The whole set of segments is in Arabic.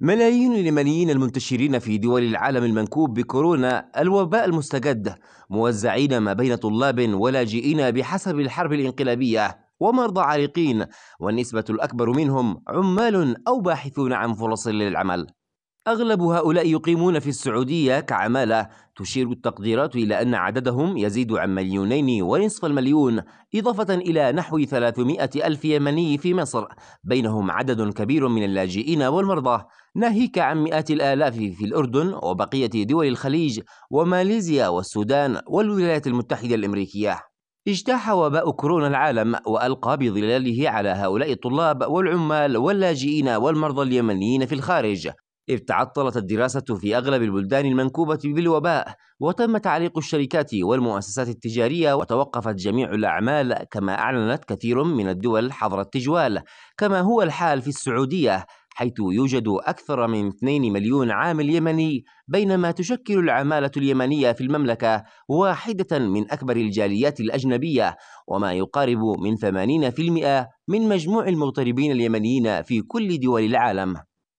ملايين اليمنيين المنتشرين في دول العالم المنكوب بكورونا الوباء المستجد موزعين ما بين طلاب ولاجئين بحسب الحرب الانقلابية ومرضى عريقين والنسبة الأكبر منهم عمال أو باحثون عن فرص للعمل أغلب هؤلاء يقيمون في السعودية كعمالة تشير التقديرات إلى أن عددهم يزيد عن مليونين ونصف المليون إضافة إلى نحو 300 ألف يمني في مصر بينهم عدد كبير من اللاجئين والمرضى ناهيك عن مئات الآلاف في الأردن وبقية دول الخليج وماليزيا والسودان والولايات المتحدة الأمريكية اجتاح وباء كورونا العالم وألقى بظلاله على هؤلاء الطلاب والعمال واللاجئين والمرضى اليمنيين في الخارج إذ تعطلت الدراسة في أغلب البلدان المنكوبة بالوباء وتم تعليق الشركات والمؤسسات التجارية وتوقفت جميع الأعمال كما أعلنت كثير من الدول حظر التجوال كما هو الحال في السعودية حيث يوجد أكثر من 2 مليون عامل يمني بينما تشكل العمالة اليمنية في المملكة واحدة من أكبر الجاليات الأجنبية وما يقارب من 80% من مجموع المغتربين اليمنيين في كل دول العالم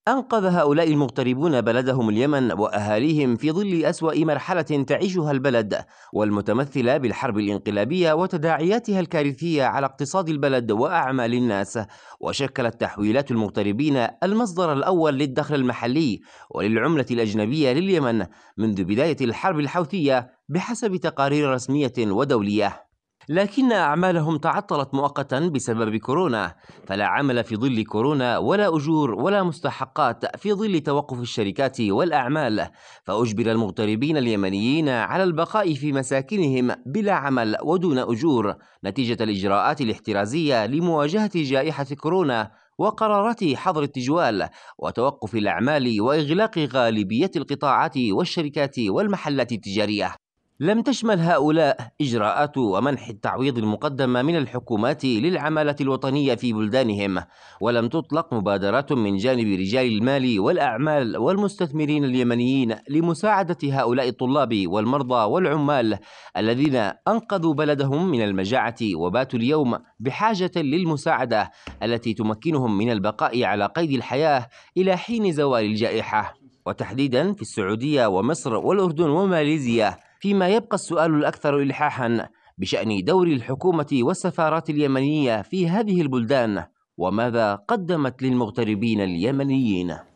أنقذ هؤلاء المغتربون بلدهم اليمن وأهاليهم في ظل أسوأ مرحلة تعيشها البلد والمتمثلة بالحرب الانقلابية وتداعياتها الكارثية على اقتصاد البلد وأعمال الناس وشكلت تحويلات المغتربين المصدر الأول للدخل المحلي وللعملة الأجنبية لليمن منذ بداية الحرب الحوثية بحسب تقارير رسمية ودولية لكن أعمالهم تعطلت مؤقتا بسبب كورونا فلا عمل في ظل كورونا ولا أجور ولا مستحقات في ظل توقف الشركات والأعمال فأجبر المغتربين اليمنيين على البقاء في مساكنهم بلا عمل ودون أجور نتيجة الإجراءات الاحترازية لمواجهة جائحة كورونا وقرارات حظر التجوال وتوقف الأعمال وإغلاق غالبية القطاعات والشركات والمحلات التجارية لم تشمل هؤلاء إجراءات ومنح التعويض المقدمة من الحكومات للعمالة الوطنية في بلدانهم ولم تطلق مبادرات من جانب رجال المال والأعمال والمستثمرين اليمنيين لمساعدة هؤلاء الطلاب والمرضى والعمال الذين أنقذوا بلدهم من المجاعة وباتوا اليوم بحاجة للمساعدة التي تمكنهم من البقاء على قيد الحياة إلى حين زوال الجائحة وتحديدا في السعودية ومصر والأردن وماليزيا فيما يبقى السؤال الأكثر إلحاحا بشأن دور الحكومة والسفارات اليمنية في هذه البلدان وماذا قدمت للمغتربين اليمنيين